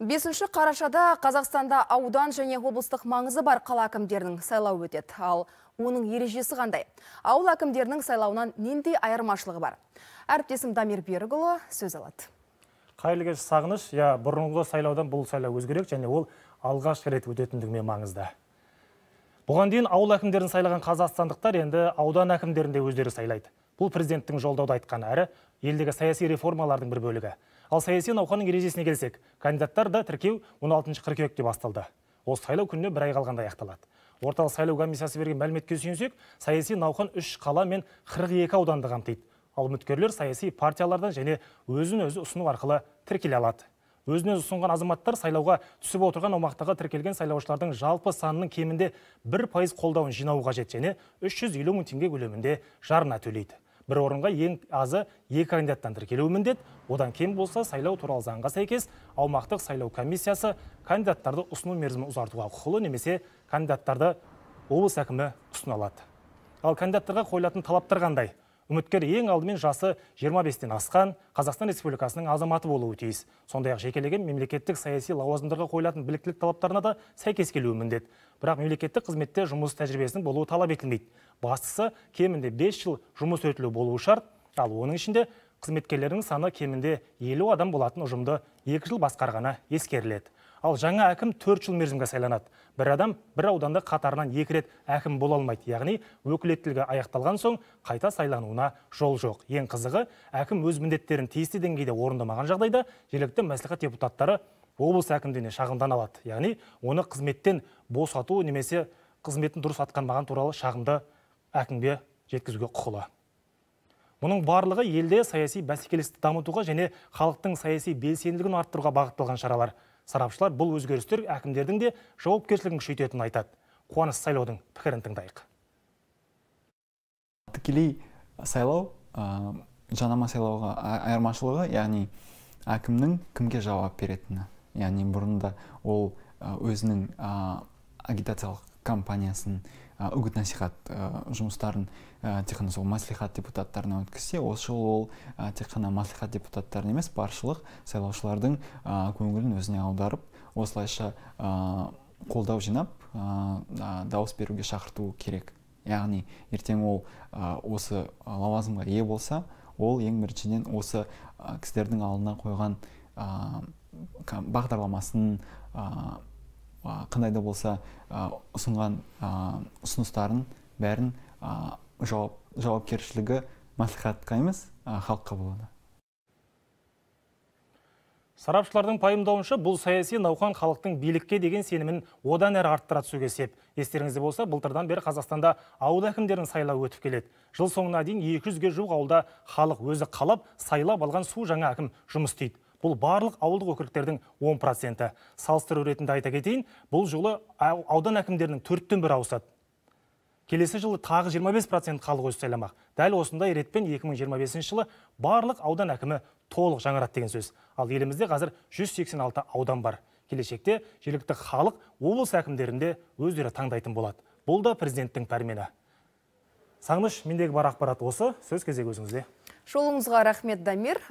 Бесінші қарашада Қазақстанда аудан және облыстық маңызы бар қала әкімдерінің сайлауы өтеді. Ал оның ережесі қандай? Ауыл әкімдерінің сайлауынан нендей айырмашылығы бар? Әріптесім Дамир Берікұлы сөз алады. қайырлы кеш сағыныш, я бұрынғы сайлаудан бұл сайлау өзгерек және ол алғаш рет өтетіндігімен маңызды. Бұған дейін ауыл әкімдерін сайлаған қазақстандықтар енді аудан әкімдерінде өздері сайлайды бұл президенттің жолдауда айтқаны әрі елдегі саяси реформалардың бір бөлігі ал саяси науқанның ережесіне келсек кандидаттар да тіркеу 16 42-де басталды осы сайлау күніне бір ай қалғанда аяқталады орталық сайлау комиссиясы берген мәліметке сүйенсек саяси науқан үш қала мен 42 ауданды қамтиды ал үміткерлер саяси партиялардан және өзін өзі ұсыну арқылы тіркеле алады өзіне ұсынған азаматтар сайлауға түсіп отырған аумақтағы тіркелген сайлаушылардың жалпы санының кемінде бір пайыз қолдауын жинау қажет және үш жүз елу мың теңге көлемінде жарна төлейді бір орынға ең азы екі кандидаттан тіркелуі міндет одан кем болса сайлау туралы заңға сәйкес аумақтық сайлау комиссиясы кандидаттарды ұсыну мерзімін ұзартуға құқылы немесе кандидаттарды облыс әкімі ұсына алады ал кандидаттарға қойылатын талаптар қандай үміткер ең алдымен жасы 25-тен асқан Қазақстан Республикасының азаматы болуы тиіс. Сондай ақ жекелеген мемлекеттік саяси лауазымдарға қойылатын біліктілік талаптарына да сәйкес келуі міндет. Бірақ мемлекеттік қызметте жұмыс тәжірибесінің болуы талап етілмейді. Бастысы кемінде 5 жыл жұмыс өтілі болуы шарт, ал оның ішінде қызметкерлерінің саны кемінде елу адам болатын ұжымды екі жыл басқарғаны ескеріледі ал жаңа әкім төрт жыл мерзімге сайланады бір адам бір ауданда қатарынан екі рет әкім бола алмайды яғни өкілеттілігі аяқталған соң қайта сайлануына жол жоқ ең қызығы әкім өз міндеттерін тиісті деңгейде орындамаған жағдайда жергілікті мәслихат депутаттары облыс әкімдігіне шағымдана алады яғни оны қызметтен босату немесе қызметін дұрыс атқармаған туралы шағымды әкімге жеткізуге құқылы мұның барлығы елде саяси бәсекелісті дамытуға және халықтың саяси белсенділігін арттыруға бағытталған шаралар сарапшылар бұл өзгерістер әкімдердің де жауапкершілігін күшейтетінін айтады Қуаныс сайлаудың пікірін тыңдайық тікелей сайлау жанама сайлауға айырмашылығы яғни әкімнің кімге жауап беретіні яғни бұрында ол өзінің агитациялық компаниясын үгіт насихат жұмыстарын тек қана сол мәслихат депутаттарына өткізсе осы жолы ол тек қана мәслихат депутаттарын емес баршылық сайлаушылардың көңілін өзіне аударып осылайша қолдау жинап дауыс беруге шақыртуы керек яғни ертең ол осы лауазымға ие болса ол ең біріншіден осы кісілердің алдына қойған бағдарламасын қандай да болса ұсынған ұсыныстарын бәрін жауап жауапкершілігі мәслихатқа емес халыққа болады сарапшылардың пайымдауынша бұл саяси науқан халықтың билікке деген сенімін одан әрі арттыра түсуге сеп естеріңізде болса былтырдан бері қазақстанда ауыл әкімдерін сайлау өтіп келеді жыл соңына дейін 200-ге жуық ауылда халық өзі қалап сайлап алған су жаңа әкім жұмыс істейді бұл барлық ауылдық округтердің он проценті салыстыру ретінде айта кетейін бұл жылы аудан әкімдерінің төрттен бірі ауысады келесі жылы тағы 25 процент халық өзі сайламақ дәл осындай ретпен 2025 жылы барлық аудан әкімі толық жаңарады деген сөз ал елімізде қазір 186 аудан бар келешекте жергілікті халық облыс әкімдерінде өздері таңдайтын болады бұл да президенттің пәрмені сағыныш мендегі бар ақпарат осы сөз кезегі өзіңізде жолыңызға рахмет дамир